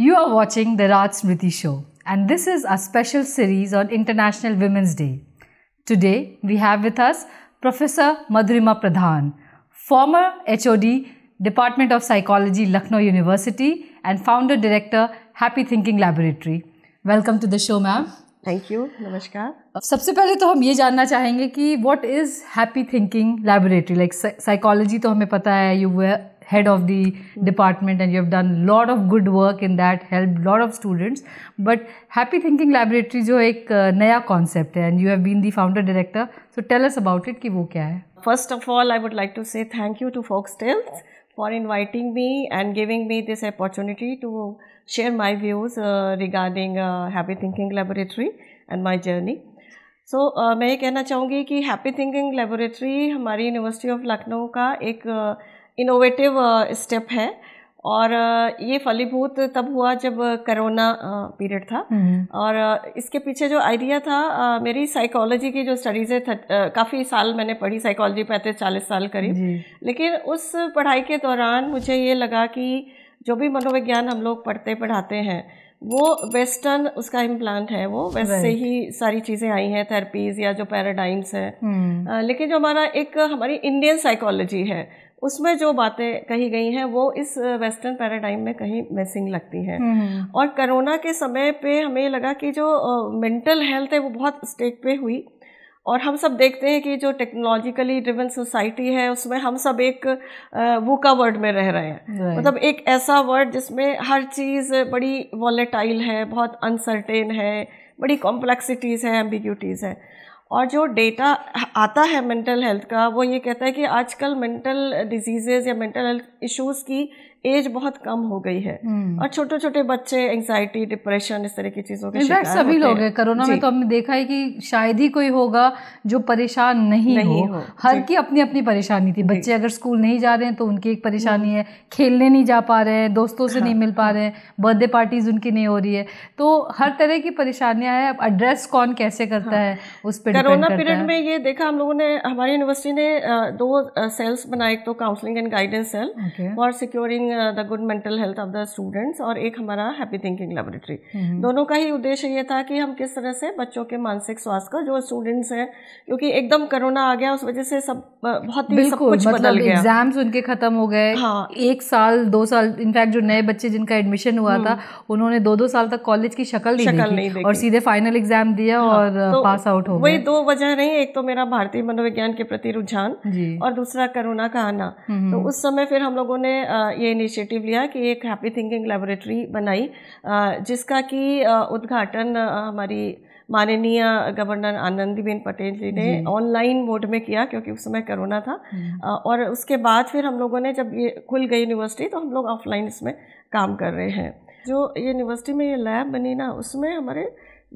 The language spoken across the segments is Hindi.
You are watching the Raj Smriti Show, and this is a special series on International Women's Day. Today, we have with us Professor Madhurima Pradhan, former HOD, Department of Psychology, Lucknow University, and founder director, Happy Thinking Laboratory. Welcome to the show, ma'am. Thank you, Namaskar. Uh, सबसे पहले तो हम ये जानना चाहेंगे कि what is Happy Thinking Laboratory? Like psychology, तो हमें पता है you were head of the department and you have done lot of good work in that helped lot of students but happy thinking laboratory uh, जो एक नया concept and you have been the founder director so tell us about it कि वो क्या First of all, I would like to say thank you to Foxtails for inviting me and giving me this opportunity to share my views uh, regarding uh, Happy Thinking Laboratory and my journey. So so, uh, मैं ये कहना चाहूँगी कि हैप्पी थिंकिंग लेबोरेटरी हमारी यूनिवर्सिटी ऑफ लखनऊ का एक uh, इनोवेटिव स्टेप uh, है और uh, ये फलीभूत तब हुआ जब करोना पीरियड uh, था हम्म। और इसके पीछे जो आइडिया था मेरी साइकोलॉजी की जो स्टडीज़ है काफ़ी साल मैंने पढ़ी साइकोलॉजी पैंतीस चालीस साल करीब लेकिन उस पढ़ाई के दौरान मुझे ये लगा कि जो भी मनोविज्ञान हम लोग पढ़ते पढ़ाते हैं वो वेस्टर्न उसका इम्प्लांट है वो वैसे right. ही सारी चीज़ें आई हैं थेरेपीज या जो पैराडाइम्स है hmm. लेकिन जो हमारा एक हमारी इंडियन साइकोलॉजी है उसमें जो बातें कही गई हैं वो इस वेस्टर्न पैराडाइम में कहीं मिसिंग लगती हैं हम्म, हम्म। और कोरोना के समय पे हमें लगा कि जो मेंटल हेल्थ है वो बहुत स्टेक पे हुई और हम सब देखते हैं कि जो टेक्नोलॉजिकली ड्रिवन सोसाइटी है उसमें हम सब एक वूका वर्ड में रह रहे हैं मतलब एक ऐसा वर्ड जिसमें हर चीज़ बड़ी वॉलेटाइल है बहुत अनसर्टेन है बड़ी कॉम्प्लेक्सिटीज़ हैं एम्बिग्यूटीज़ हैं और जो डेटा आता है मेंटल हेल्थ का वो ये कहता है कि आजकल मेंटल डिजीज़ेज़ या मेंटल हेल्थ इश्यूज की एज बहुत कम हो गई है हम्म। और छोटे छोटे बच्चे एंगजाइटी डिप्रेशन इस तरह की चीज़ों के शिकार सभी लोग हैं कोरोना में तो हमने देखा है कि शायद ही कोई होगा जो परेशान नहीं, नहीं हो, हो। हर की अपनी अपनी परेशानी थी बच्चे अगर स्कूल नहीं जा रहे हैं तो उनकी एक परेशानी हम्म। है खेलने नहीं जा पा रहे हैं दोस्तों से नहीं हाँ। मिल पा रहे हैं बर्थडे पार्टीज उनकी नहीं हो रही है तो हर तरह की परेशानियां हैं अब एड्रेस कौन कैसे करता हाँ। है उस पर कोरोना पीरियड में ये देखा हम लोगों ने हमारी यूनिवर्सिटी ने दो सेल्स बनाए एक तो counselling and guidance cell for securing the good mental health of the students और एक हमारा हैप्पी थिंकिंग लेबोरेटरी दोनों का ही उद्देश्य ये था कि हम किस तरह से बच्चों के मानसिक स्वास्थ्य का जो स्टूडेंट्स हैं क्योंकि एकदम कोरोना आ गया उस वजह से सब बहुत ही सब कुछ मतलब बदल गया एग्जाम्स उनके खत्म हो गए हाँ एक साल दो साल इनफैक्ट जो नए बच्चे जिनका एडमिशन हुआ था हम्म। उन्होंने दो दो साल तक कॉलेज की शक्ल नहीं, देखी, नहीं और सीधे फाइनल एग्जाम दिया हाँ, और पास तो आउट uh, हो वही दो वजह रही एक तो मेरा भारतीय मनोविज्ञान के प्रति रुझान और दूसरा कोरोना का आना हम्म। तो उस समय फिर हम लोगों ने ये इनिशिएटिव लिया कि एक हैप्पी थिंकिंग लेबोरेटरी बनाई जिसका कि उद्घाटन हमारी माननीय गवर्नर आनंदीबेन पटेल जी ने ऑनलाइन मोड में किया क्योंकि उस समय कोरोना था हम्म। और उसके बाद फिर हम लोगों ने जब ये खुल गई यूनिवर्सिटी तो हम लोग ऑफलाइन इसमें काम कर रहे हैं जो ये यूनिवर्सिटी में ये लैब बनी ना उसमें हमारे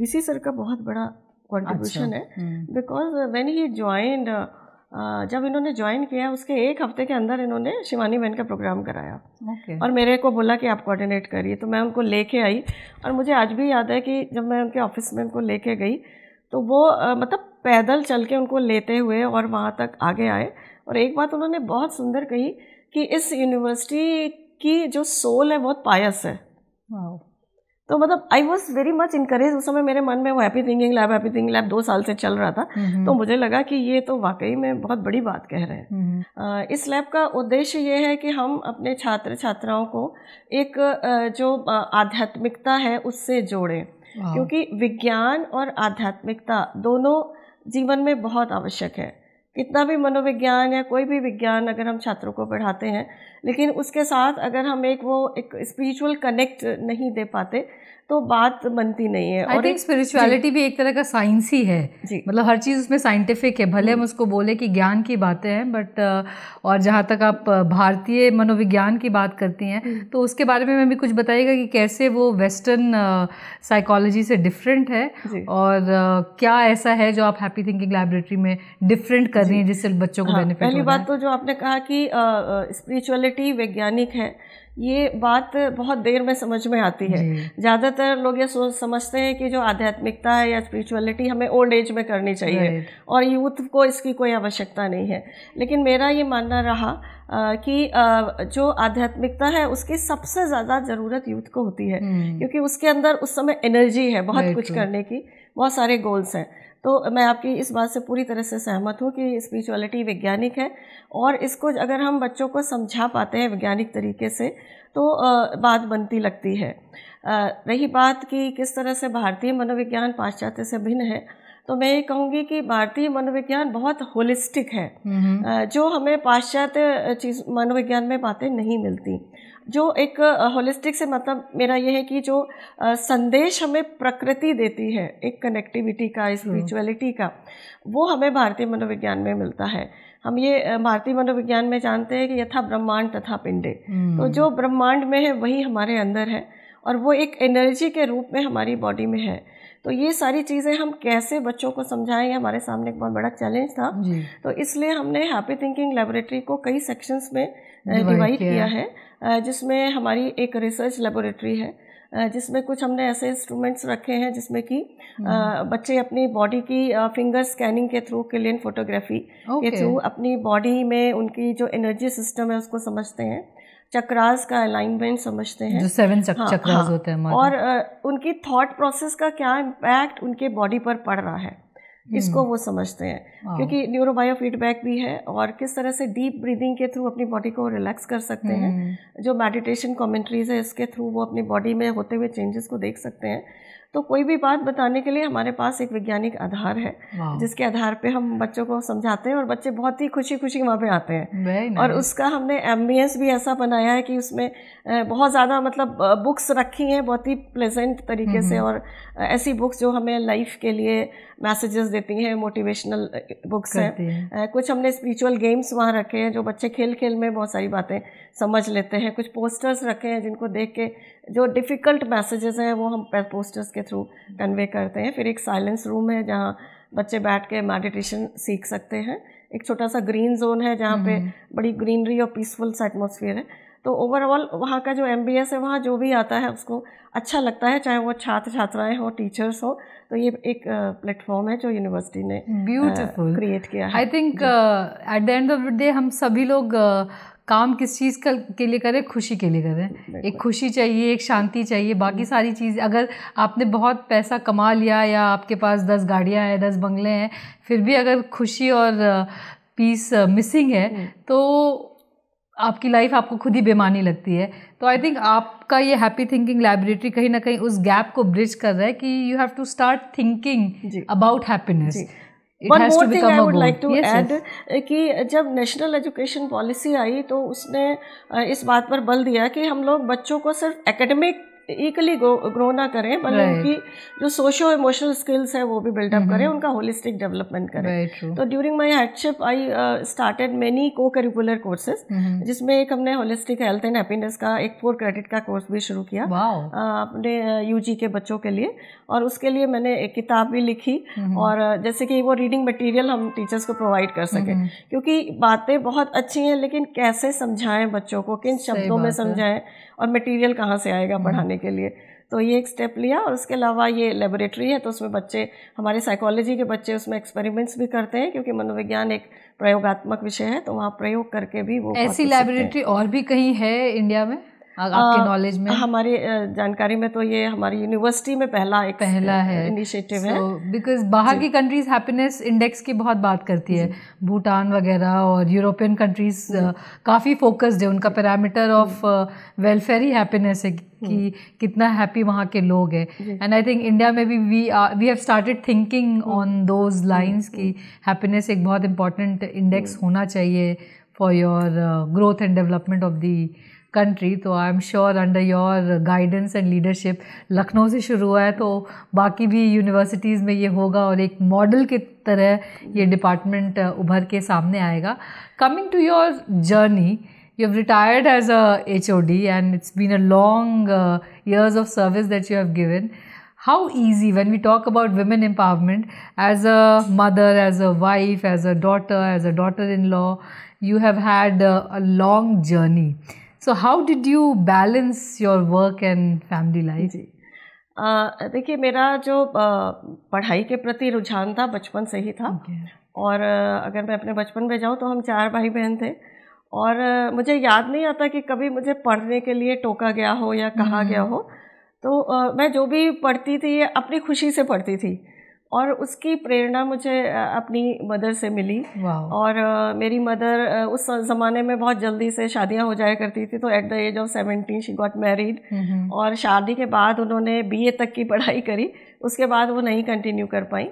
वी सर का बहुत बड़ा कॉन्ट्रीब्यूशन अच्छा, है बिकॉज वेन ही ज्वाइंड जब इन्होंने ज्वाइन किया उसके एक हफ्ते के अंदर इन्होंने शिवानी बहन का प्रोग्राम कराया okay. और मेरे को बोला कि आप कोऑर्डिनेट करिए तो मैं उनको लेके आई और मुझे आज भी याद है कि जब मैं उनके ऑफिस में उनको लेके गई तो वो आ, मतलब पैदल चल के उनको लेते हुए और वहाँ तक आगे आए और एक बात उन्होंने बहुत सुंदर कही कि इस यूनिवर्सिटी की जो सोल है बहुत पायस है wow. तो मतलब I was very much encourage उस समय मेरे मन में वो happy thinking lab happy thinking lab दो साल से चल रहा था तो मुझे लगा कि ये तो वाकई में बहुत बड़ी बात कह रहे हैं इस लैब का उद्देश्य ये है कि हम अपने छात्र छात्राओं को एक जो आध्यात्मिकता है उससे जोड़ें क्योंकि विज्ञान और आध्यात्मिकता दोनों जीवन में बहुत आवश्यक है कितना भी मनोविज्ञान या कोई भी विज्ञान अगर हम छात्रों को पढ़ाते हैं लेकिन उसके साथ अगर हम एक वो एक स्पिरिचुअल कनेक्ट नहीं दे पाते तो बात बनती नहीं है आई थिंक स्पिरिचुअलिटी भी एक तरह का साइंस ही है मतलब हर चीज़ उसमें साइंटिफिक है भले हम हम्म। उसको बोले कि ज्ञान की बातें हैं बट और जहाँ तक आप भारतीय मनोविज्ञान की बात करती हैं हम्म। तो उसके बारे में भी कुछ बताइएगा कि कैसे वो वेस्टर्न साइकोलॉजी से डिफरेंट है और क्या ऐसा है जो आप हैप्पी थिंकिंग लाइब्रेटरी में डिफरेंट कर रही हैं जिससे बच्चों को बेनिफिट हाँ, पहली बात तो जो आपने कहा कि स्पिरिचुअलिटी वैज्ञानिक है ये बात बहुत देर में समझ में आती है ज़्यादातर ज़्यादातर लोग ये समझते हैं कि जो आध्यात्मिकता है या स्पिरिचुअलिटी हमें ओल्ड एज में करनी चाहिए और यूथ को इसकी कोई आवश्यकता नहीं है लेकिन मेरा ये मानना रहा कि जो आध्यात्मिकता है उसकी सबसे ज़्यादा ज़रूरत यूथ को होती है hmm. क्योंकि उसके अंदर उस समय एनर्जी है बहुत कुछ करने की बहुत सारे गोल्स हैं तो मैं आपकी इस बात से पूरी तरह से सहमत हूँ कि स्पिरिचुअलिटी वैज्ञानिक है और इसको अगर हम बच्चों को समझा पाते हैं वैज्ञानिक तरीके से तो बात बनती लगती है रही बात कि किस तरह से भारतीय मनोविज्ञान पाश्चात्य से भिन्न है तो मैं ये कहूँगी कि भारतीय मनोविज्ञान बहुत होलिस्टिक है हम्म, हम्म। जो हमें पाश्चात्य चीज मनोविज्ञान में बातें नहीं मिलती जो एक होलिस्टिक से मतलब मेरा यह है कि जो संदेश हमें प्रकृति देती है एक कनेक्टिविटी का स्पिरिचुअलिटी हम्म। का वो हमें भारतीय मनोविज्ञान में मिलता है हम ये भारतीय मनोविज्ञान में जानते हैं कि यथा ब्रह्मांड तथा पिंडे तो जो हम्म। ब्रह्मांड में है वही हमारे अंदर है और वो एक एनर्जी के रूप में हमारी बॉडी में है तो ये सारी चीज़ें हम कैसे बच्चों को समझाएं ये हमारे सामने एक बहुत बड़ा चैलेंज था तो इसलिए हमने हैप्पी थिंकिंग लेबोरेटरी को कई सेक्शंस में डिवाइड किया है जिसमें हमारी एक रिसर्च लेबोरेटरी है जिसमें कुछ हमने ऐसे इंस्ट्रूमेंट्स रखे हैं जिसमें कि हम्म। बच्चे अपनी बॉडी की फिंगर स्कैनिंग के थ्रू क्लियन फोटोग्राफी के थ्रू अपनी बॉडी में उनकी जो एनर्जी सिस्टम है उसको समझते हैं चक्रास का अलाइनमेंट समझते हैं जो सेवन चक, हाँ, चक्रास हाँ, होते हैं और उनकी थॉट प्रोसेस का क्या इम्पैक्ट उनके बॉडी पर पड़ रहा है इसको हम्म। वो समझते हैं हाँ। क्योंकि न्यूरो बायो फीडबैक भी है और किस तरह से डीप ब्रीदिंग के थ्रू अपनी बॉडी को रिलैक्स कर सकते हैं हम्म। जो मेडिटेशन कॉमेंट्रीज है इसके थ्रू वो अपनी बॉडी में होते हुए चेंजेस को देख सकते हैं तो कोई भी बात बताने के लिए हमारे पास एक वैज्ञानिक आधार है जिसके आधार पे हम बच्चों को समझाते हैं और बच्चे बहुत ही खुशी खुशी वहाँ पे आते हैं और उसका हमने एम्बियंस भी ऐसा बनाया है कि उसमें बहुत ज़्यादा मतलब बुक्स रखी हैं बहुत ही प्लेजेंट तरीके से और ऐसी बुक्स जो हमें लाइफ के लिए मैसेजेस देती हैं मोटिवेशनल बुक्स हैं कुछ हमने स्पिरिचुअल गेम्स वहाँ रखे हैं जो बच्चे खेल खेल में बहुत सारी बातें समझ लेते हैं कुछ पोस्टर्स रखे हैं जिनको देख के जो डिफ़िकल्ट मैसेजेस हैं वो हम पोस्टर्स के थ्रू कन्वे करते हैं फिर एक साइलेंस रूम है जहाँ बच्चे बैठ के मेडिटेशन सीख सकते हैं एक छोटा सा ग्रीन जोन है जहाँ पे हम्म। बड़ी ग्रीनरी और पीसफुल सा एटमोसफियर है तो ओवरऑल वहाँ का जो एम है वहाँ जो भी आता है उसको अच्छा लगता है चाहे वो छात्र छात्राएं हो टीचर्स हो तो ये एक प्लेटफॉर्म है जो यूनिवर्सिटी ने ब्यूटीफुल क्रिएट किया है I think at the end of the day हम सभी लोग uh, काम किस चीज़ का के लिए करें खुशी के लिए करें एक खुशी चाहिए एक शांति चाहिए बाकी हम्म। सारी चीज़ अगर आपने बहुत पैसा कमा लिया या आपके पास दस गाड़ियाँ हैं दस बंगले हैं फिर भी अगर खुशी और पीस मिसिंग है हम्म। तो आपकी लाइफ आपको खुद ही बेमानी लगती है तो आई थिंक आपका ये हैप्पी थिंकिंग लाइब्रेटरी कहीं ना कहीं उस गैप को ब्रिज कर रहा है कि you have to start thinking about happiness one more thing I would like to add कि जब नेशनल एजुकेशन पॉलिसी आई तो उसने eh, इस बात पर बल दिया कि हम लोग बच्चों को सिर्फ एकेडमिक इक्वली ग्रो ना करें बल्कि उनकी जो सोशो इमोशनल स्किल्स है वो भी बिल्डअप करें mm-hmm. उनका होलिस्टिक डेवलपमेंट करें तो during my headship I started many co curricular courses जिसमें एक हमने होलिस्टिक हेल्थ एंड हैप्पीनेस का एक फोर क्रेडिट का कोर्स भी शुरू किया uh, अपने यूजी uh, के बच्चों के लिए और उसके लिए मैंने एक किताब भी लिखी mm-hmm. और uh, जैसे कि वो रीडिंग मटेरियल हम टीचर्स को प्रोवाइड कर सकें mm-hmm. क्योंकि बातें बहुत अच्छी हैं लेकिन कैसे समझाएं बच्चों को किन शब्दों में समझाएं और मटेरियल कहाँ से आएगा हम्म। पढ़ाने के लिए तो ये एक स्टेप लिया और उसके अलावा ये लेबोरेटरी है तो उसमें बच्चे हमारे साइकोलॉजी के बच्चे उसमें एक्सपेरिमेंट्स भी करते हैं क्योंकि मनोविज्ञान एक प्रयोगात्मक विषय है तो वहाँ प्रयोग करके भी वो ऐसी लेबोरेटरी और भी कहीं है इंडिया में आपके नॉलेज में हमारी जानकारी में तो ये हमारी यूनिवर्सिटी में पहला एक पहला है इनिशिएटिव है बिकॉज बाहर की कंट्रीज हैप्पीनेस इंडेक्स की बहुत बात करती है भूटान वगैरह और यूरोपियन कंट्रीज काफ़ी फोकस्ड है उनका पैरामीटर ऑफ वेलफेयर ही हैप्पीनेस है कि कितना हैप्पी वहाँ के लोग हैं एंड आई थिंक इंडिया में भी we we have started thinking on those lines की हैप्पीनेस एक बहुत इंपॉर्टेंट इंडेक्स होना चाहिए for your growth and development of the country. तो I am sure under your guidance and leadership Lucknow से शुरू हुआ है तो बाकी भी यूनिवर्सिटीज़ में ये होगा और एक मॉडल के तरह ये डिपार्टमेंट उभर के सामने आएगा coming to your journey you have retired as a HOD and it's been a long uh, years of service that you have given. How easy when we talk about women empowerment as a mother, as a wife, as a daughter, as a daughter-in-law, you have had a, a long journey. So how did you balance your work and family life देखिए मेरा जो पढ़ाई के प्रति रुझान था बचपन से ही था okay. और अगर मैं अपने बचपन में जाऊँ तो हम चार भाई बहन थे और मुझे याद नहीं आता कि कभी मुझे पढ़ने के लिए टोका गया हो या कहा हम्म। गया हो तो मैं जो भी पढ़ती थी अपनी खुशी से पढ़ती थी और उसकी प्रेरणा मुझे अपनी मदर से मिली और मेरी मदर उस ज़माने में बहुत जल्दी से शादियां हो जाया करती थी तो at the age of seventeen she got married और शादी के बाद उन्होंने बीए तक की पढ़ाई करी उसके बाद वो नहीं कंटिन्यू कर पाई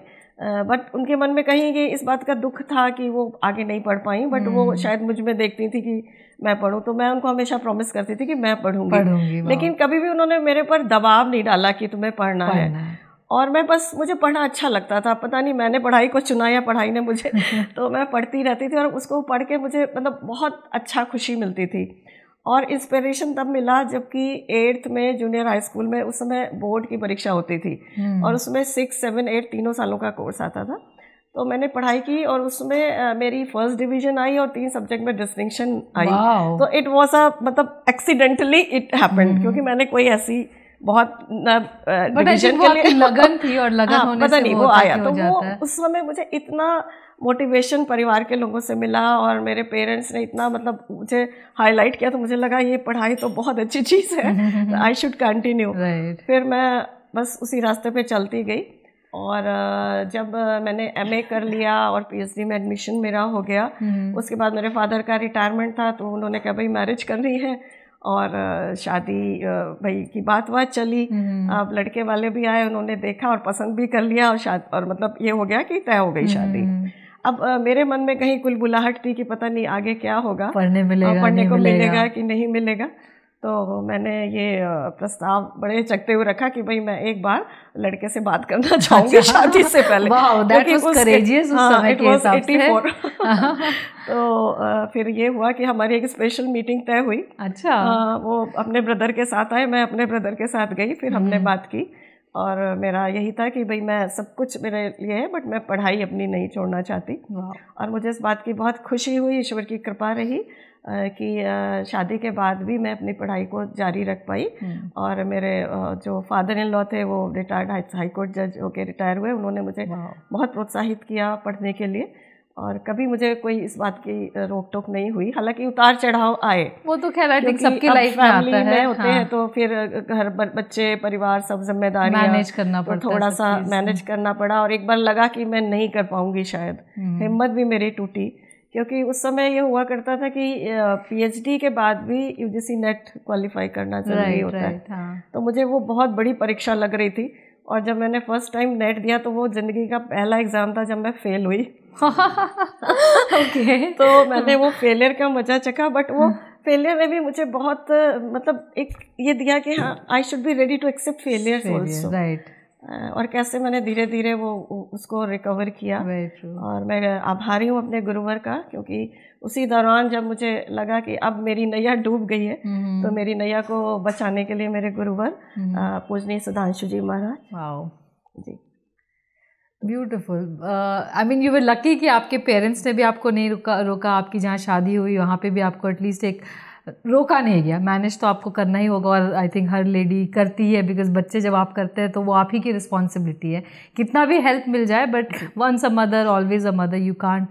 बट उनके मन में कहीं कि इस बात का दुख था कि वो आगे नहीं पढ़ पाई बट वो हम्म। शायद मुझ में देखती थी कि मैं पढ़ूँ तो मैं उनको हमेशा प्रॉमिस करती थी कि मैं पढ़ूंगी, पढ़ूंगी लेकिन कभी भी उन्होंने मेरे पर दबाव नहीं डाला कि तुम्हें पढ़ना, पढ़ना है और मैं बस मुझे पढ़ना अच्छा लगता था पता नहीं मैंने पढ़ाई को चुना या पढ़ाई ने मुझे तो मैं पढ़ती रहती थी और उसको पढ़ के मुझे मतलब बहुत अच्छा खुशी मिलती थी और इंस्पिरेशन तब मिला जबकि एट्थ में जूनियर हाई स्कूल में उस समय बोर्ड की परीक्षा होती थी हम्म। और उसमें सिक्स सेवन एट तीनों सालों का कोर्स आता था तो मैंने पढ़ाई की और उसमें मेरी फर्स्ट डिवीजन आई और तीन सब्जेक्ट में डिस्टिंक्शन आई तो इट वाज अ मतलब एक्सीडेंटली इट हैपेंड क्योंकि मैंने कोई ऐसी बहुत डिवीजन के लिए लगन थी और लगन हाँ, होने पता से नहीं वो आया तो वो उस समय मुझे इतना मोटिवेशन परिवार के लोगों से मिला और मेरे पेरेंट्स ने इतना मतलब मुझे हाईलाइट किया तो मुझे लगा ये पढ़ाई तो बहुत अच्छी चीज़ है आई शुड कंटिन्यू फिर मैं बस उसी रास्ते पे चलती गई और जब मैंने एमए कर लिया और पीएचडी में एडमिशन मेरा हो गया हम्म। उसके बाद मेरे फादर का रिटायरमेंट था तो उन्होंने कहा भाई मैरिज करनी है और शादी भाई की बात बात चली हम्म। अब लड़के वाले भी आए उन्होंने देखा और पसंद भी कर लिया और शादी और मतलब ये हो गया कि तय हो गई शादी हम्म। अब मेरे मन में कहीं कुल बुलाहट थी कि पता नहीं आगे क्या होगा पढ़ने मिलेगा पढ़ने को मिलेगा कि नहीं मिलेगा तो मैंने ये प्रस्ताव बड़े चकते हुए रखा कि भाई मैं एक बार लड़के से बात करना अच्छा। चाहूँगी शादी से पहले हाँ, तो फिर ये हुआ कि हमारी एक स्पेशल मीटिंग तय हुई अच्छा आ, वो अपने ब्रदर के साथ आए मैं अपने ब्रदर के साथ गई फिर हमने हम्म। बात की और मेरा यही था कि भाई मैं सब कुछ मेरे लिए है बट मैं पढ़ाई अपनी नहीं छोड़ना चाहती और मुझे इस बात की बहुत खुशी हुई ईश्वर की कृपा रही कि शादी के बाद भी मैं अपनी पढ़ाई को जारी रख पाई हम्म। और मेरे जो फादर इन लॉ थे वो रिटायर्ड हाई कोर्ट जज होके रिटायर हुए उन्होंने मुझे बहुत प्रोत्साहित किया पढ़ने के लिए और कभी मुझे कोई इस बात की रोक टोक नहीं हुई हालांकि उतार चढ़ाव आए वो तो खैर सबकी लाइफ में आता है में होते हाँ। हैं तो फिर घर बच्चे परिवार सब जिम्मेदारी मैनेज करना पड़ा तो थोड़ा सा मैनेज करना पड़ा और एक बार लगा कि मैं नहीं कर पाऊंगी शायद हम्म। हिम्मत भी मेरी टूटी क्योंकि उस समय ये हुआ करता था कि पीएचडी के बाद भी यूजीसी नेट क्वालिफाई करना जरूरी right, होता right, है हाँ. तो मुझे वो बहुत बड़ी परीक्षा लग रही थी और जब मैंने फर्स्ट टाइम नेट दिया तो वो ज़िंदगी का पहला एग्ज़ाम था जब मैं फ़ेल हुई ओके तो मैंने वो फेलियर का मज़ा चखा बट वो फेलियर ने भी मुझे बहुत मतलब एक ये दिया कि हाँ I should be ready to accept failure right और कैसे मैंने धीरे धीरे वो उसको रिकवर किया और मैं आभारी हूँ अपने गुरुवर का क्योंकि उसी दौरान जब मुझे लगा कि अब मेरी नैया डूब गई है तो मेरी नैया को बचाने के लिए मेरे गुरुवर पूजनी Sudhanshu ji Maharaj ji beautiful I mean you were lucky कि आपके पेरेंट्स ने भी आपको नहीं रुका रोका आपकी जहाँ शादी हुई वहाँ पे भी आपको एटलीस्ट एक uh, रोका नहीं गया मैनेज तो आपको करना ही होगा और आई थिंक हर लेडी करती है बिकॉज बच्चे जब आप करते हैं तो वो आप ही की रिस्पॉन्सिबिलिटी है कितना भी हेल्प मिल जाए but once a mother always a mother you can't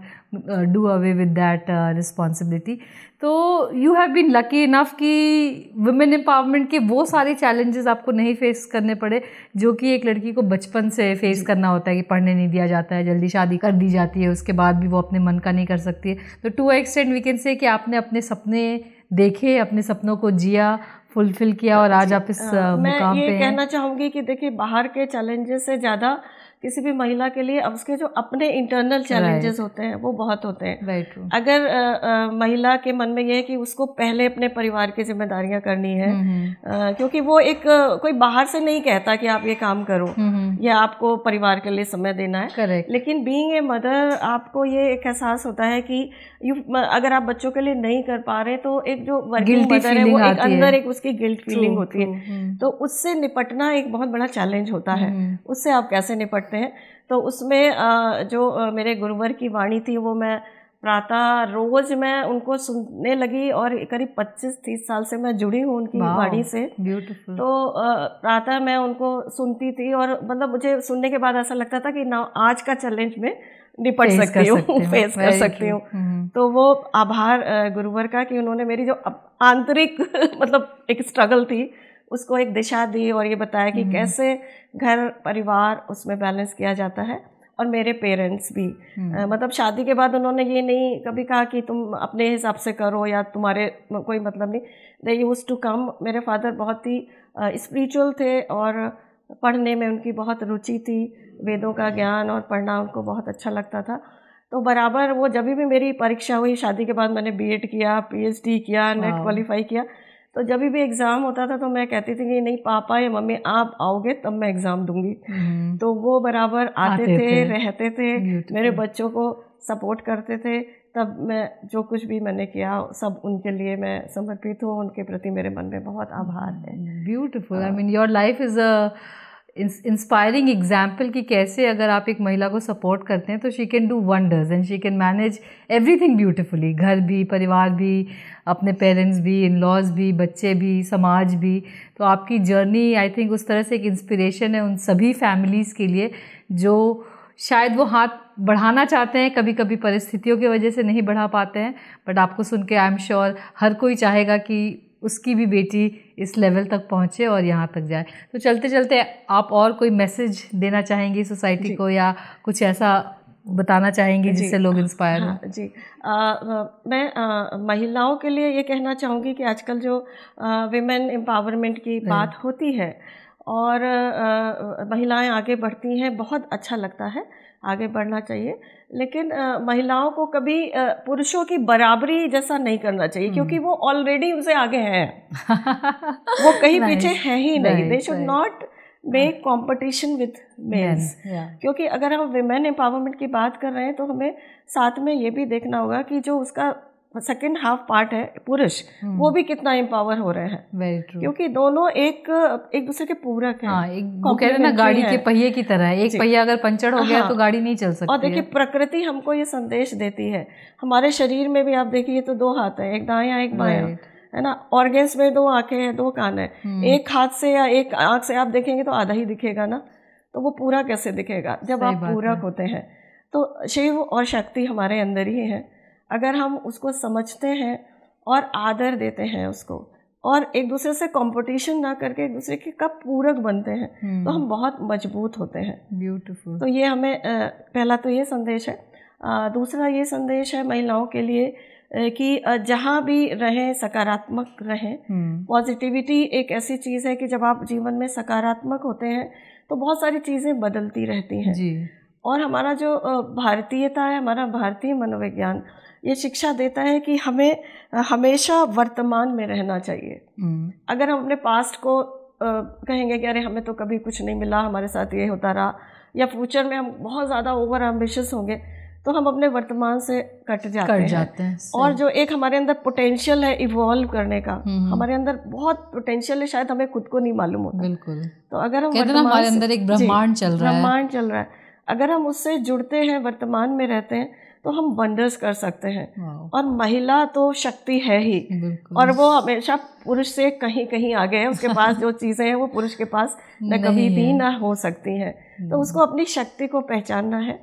do away with that responsibility तो you have been lucky enough कि वुमेन एम्पावरमेंट के वो सारे चैलेंजेस आपको नहीं फेस करने पड़े जो कि एक लड़की को बचपन से फेस करना होता है कि पढ़ने नहीं दिया जाता है जल्दी शादी कर दी जाती है उसके बाद भी वो अपने मन का नहीं कर सकती है तो to extend we can say कि आपने अपने सपने देखे अपने सपनों को जिया फुलफिल किया और आज आप इस आ, हाँ, मुकाम मैं ये पे कहना चाहूँगी कि देखिए बाहर के चैलेंजेस से ज़्यादा किसी भी महिला के लिए अब उसके जो अपने इंटरनल चैलेंजेस right. होते हैं वो बहुत होते हैं right. अगर आ, आ, महिला के मन में ये है कि उसको पहले अपने परिवार की जिम्मेदारियां करनी है mm-hmm. हम्म, आ, हम्म। क्योंकि वो एक कोई बाहर से नहीं कहता कि आप ये काम करो mm-hmm. या आपको परिवार के लिए समय देना है Correct. लेकिन बींग ए मदर आपको ये एक एहसास होता है कि यू अगर आप बच्चों के लिए नहीं कर पा रहे तो एक जो वर्किंग मदर है वो एक अंदर एक उसकी गिल्ट फीलिंग होती है तो उससे निपटना एक बहुत बड़ा चैलेंज होता है उससे आप कैसे निपट करते हैं तो उसमें जो मेरे गुरुवर की वाणी थी वो मैं प्रातः रोज मैं उनको सुनने लगी और करीब 25-30 साल से मैं जुड़ी हूँ उनकी वाणी से ब्यूटीफुल तो प्रातः मैं उनको सुनती थी और मतलब मुझे सुनने के बाद ऐसा लगता था कि ना आज का चैलेंज में निपट सकती हूँ फेस कर सकती हूँ हम्म, हम्म। तो वो आभार गुरुवर का कि उन्होंने मेरी जो आंतरिक मतलब एक स्ट्रगल थी उसको एक दिशा दी और ये बताया कि हम्म। कैसे घर परिवार उसमें बैलेंस किया जाता है और मेरे पेरेंट्स भी हम्म। मतलब शादी के बाद उन्होंने ये नहीं कभी कहा कि तुम अपने हिसाब से करो या तुम्हारे कोई मतलब नहीं दे यूज़ टू कम मेरे फादर बहुत ही स्पिरिचुअल थे और पढ़ने में उनकी बहुत रुचि थी वेदों का ज्ञान और पढ़ना उनको बहुत अच्छा लगता था तो बराबर वो जब भी मेरी परीक्षा हुई शादी के बाद मैंने बीएड किया पीएचडी किया नेट क्वालिफाई किया तो जब भी एग्ज़ाम होता था तो मैं कहती थी कि नहीं पापा या मम्मी आप आओगे तब मैं एग्ज़ाम दूंगी हम्म। तो वो बराबर आते, आते थे, थे रहते थे मेरे बच्चों को सपोर्ट करते थे तब मैं जो कुछ भी मैंने किया सब उनके लिए मैं समर्पित हूँ उनके प्रति मेरे मन में बहुत आभार है beautiful I mean your life is a inspiring example कि कैसे अगर आप एक महिला को सपोर्ट करते हैं तो she can do wonders and she can manage everything beautifully घर भी परिवार भी अपने पेरेंट्स भी इन लॉज भी बच्चे भी समाज भी तो आपकी जर्नी आई थिंक उस तरह से एक इंस्पिरेशन है उन सभी फैमिलीज़ के लिए जो शायद वो हाथ बढ़ाना चाहते हैं कभी कभी परिस्थितियों की वजह से नहीं बढ़ा पाते हैं बट आपको सुन के आई एम श्योर हर कोई चाहेगा कि उसकी भी बेटी इस लेवल तक पहुँचे और यहाँ तक जाए तो चलते चलते आप और कोई मैसेज देना चाहेंगी सोसाइटी को या कुछ ऐसा बताना चाहेंगी जिससे लोग इंस्पायर हाँ, हाँ, जी आ, आ, मैं आ, महिलाओं के लिए ये कहना चाहूँगी कि आजकल जो विमेन एम्पावरमेंट की बात होती है और महिलाएं आगे बढ़ती हैं बहुत अच्छा लगता है आगे बढ़ना चाहिए लेकिन महिलाओं को कभी पुरुषों की बराबरी जैसा नहीं करना चाहिए क्योंकि हम्म। वो ऑलरेडी उनसे आगे हैं वो कहीं पीछे है ही नहीं they should not make competition with mens क्योंकि अगर हम वेमेन एम्पावरमेंट की बात कर रहे हैं तो हमें साथ में ये भी देखना होगा कि जो उसका सेकेंड हाफ पार्ट है पुरुष हम्म। वो भी कितना एम्पावर हो रहे हैं क्योंकि दोनों एक एक दूसरे के पूरक हैं हाँ, एक कह रहे ना गाड़ी के पहिए की तरह है एक पहिया अगर पंचर हो गया हाँ, तो गाड़ी नहीं चल सकती और देखिए प्रकृति हमको ये संदेश देती है हमारे शरीर में भी आप देखिए तो दो हाथ है एक दाया एक बाया है ना ऑर्गेन्स में दो आंखें हैं दो कान है हम्म। एक हाथ से या एक आंख से आप देखेंगे तो आधा ही दिखेगा ना तो वो पूरा कैसे दिखेगा जब आप पूरक होते हैं तो शिव और शक्ति हमारे अंदर ही है अगर हम उसको समझते हैं और आदर देते हैं उसको और एक दूसरे से कंपटीशन ना करके एक दूसरे के कब पूरक बनते हैं hmm. तो हम बहुत मजबूत होते हैं ब्यूटीफुल तो ये हमें पहला तो ये संदेश है दूसरा ये संदेश है महिलाओं के लिए कि जहाँ भी रहें सकारात्मक रहें पॉजिटिविटी हम्म। hmm. एक ऐसी चीज़ है कि जब आप जीवन में सकारात्मक होते हैं तो बहुत सारी चीज़ें बदलती रहती हैं और हमारा जो भारतीयता है हमारा भारतीय मनोविज्ञान ये शिक्षा देता है कि हमें हमेशा वर्तमान में रहना चाहिए हम्म। अगर हम अपने पास्ट को कहेंगे कि अरे हमें तो कभी कुछ नहीं मिला हमारे साथ ये होता रहा या फ्यूचर में हम बहुत ज़्यादा ओवर एम्बिशियस होंगे तो हम अपने वर्तमान से कट जाते कट हैं, जाते हैं और जो एक हमारे अंदर पोटेंशियल है इवॉल्व करने का हम्म, हम्म। हमारे अंदर बहुत पोटेंशियल है शायद हमें खुद को नहीं मालूम होता बिल्कुल तो अगर हम हमारे अंदर एक ब्रह्मांड चल रहा है ब्रह्मांड चल रहा है अगर हम उससे जुड़ते हैं वर्तमान में रहते हैं तो हम वंडर्स कर सकते हैं और महिला तो शक्ति है ही और वो हमेशा पुरुष से कहीं कहीं आगे है उसके पास जो चीज़ें हैं वो पुरुष के पास न कभी भी ना हो सकती हैं तो hmm. उसको अपनी शक्ति को पहचानना है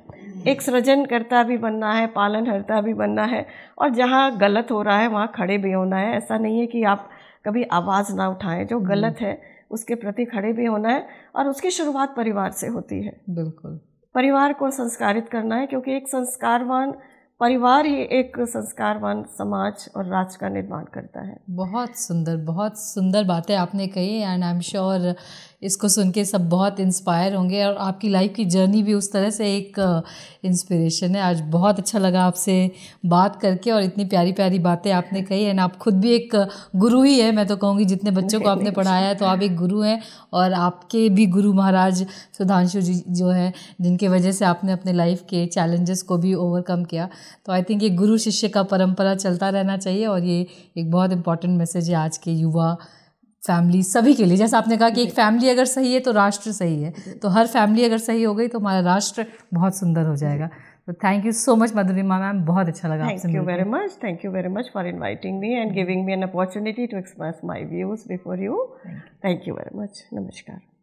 एक सृजनकर्ता भी बनना है पालनहर्ता भी बनना है और जहाँ गलत हो रहा है वहाँ खड़े भी होना है ऐसा नहीं है कि आप कभी आवाज़ ना उठाएं जो hmm. गलत है उसके प्रति खड़े भी होना है और उसकी शुरुआत परिवार से होती है बिल्कुल परिवार को संस्कारित करना है क्योंकि एक संस्कारवान परिवार ही एक संस्कारवान समाज और राष्ट्र का निर्माण करता है बहुत सुंदर बहुत सुंदर बातें आपने कही एंड आई एम श्योर इसको सुन के सब बहुत इंस्पायर होंगे और आपकी लाइफ की जर्नी भी उस तरह से एक इंस्पिरेशन है आज बहुत अच्छा लगा आपसे बात करके और इतनी प्यारी प्यारी बातें आपने कही एंड आप खुद भी एक गुरु ही है मैं तो कहूँगी जितने बच्चों को आपने पढ़ाया है तो आप एक गुरु हैं और आपके भी गुरु महाराज सुधांशु जी जो हैं जिनके वजह से आपने अपने लाइफ के चैलेंजेस को भी ओवरकम किया तो आई थिंक ये गुरु शिष्य का परंपरा चलता रहना चाहिए और ये एक बहुत इंपॉर्टेंट मैसेज है आज के युवा फैमिली सभी के लिए जैसा आपने कहा कि एक फैमिली अगर सही है तो राष्ट्र सही है तो हर फैमिली अगर सही हो गई तो हमारा राष्ट्र बहुत सुंदर हो जाएगा तो thank you so much Madhurima ma'am बहुत अच्छा लगा thank you very much thank you very much for inviting me and giving me an opportunity to express my views before you thank you very much नमस्कार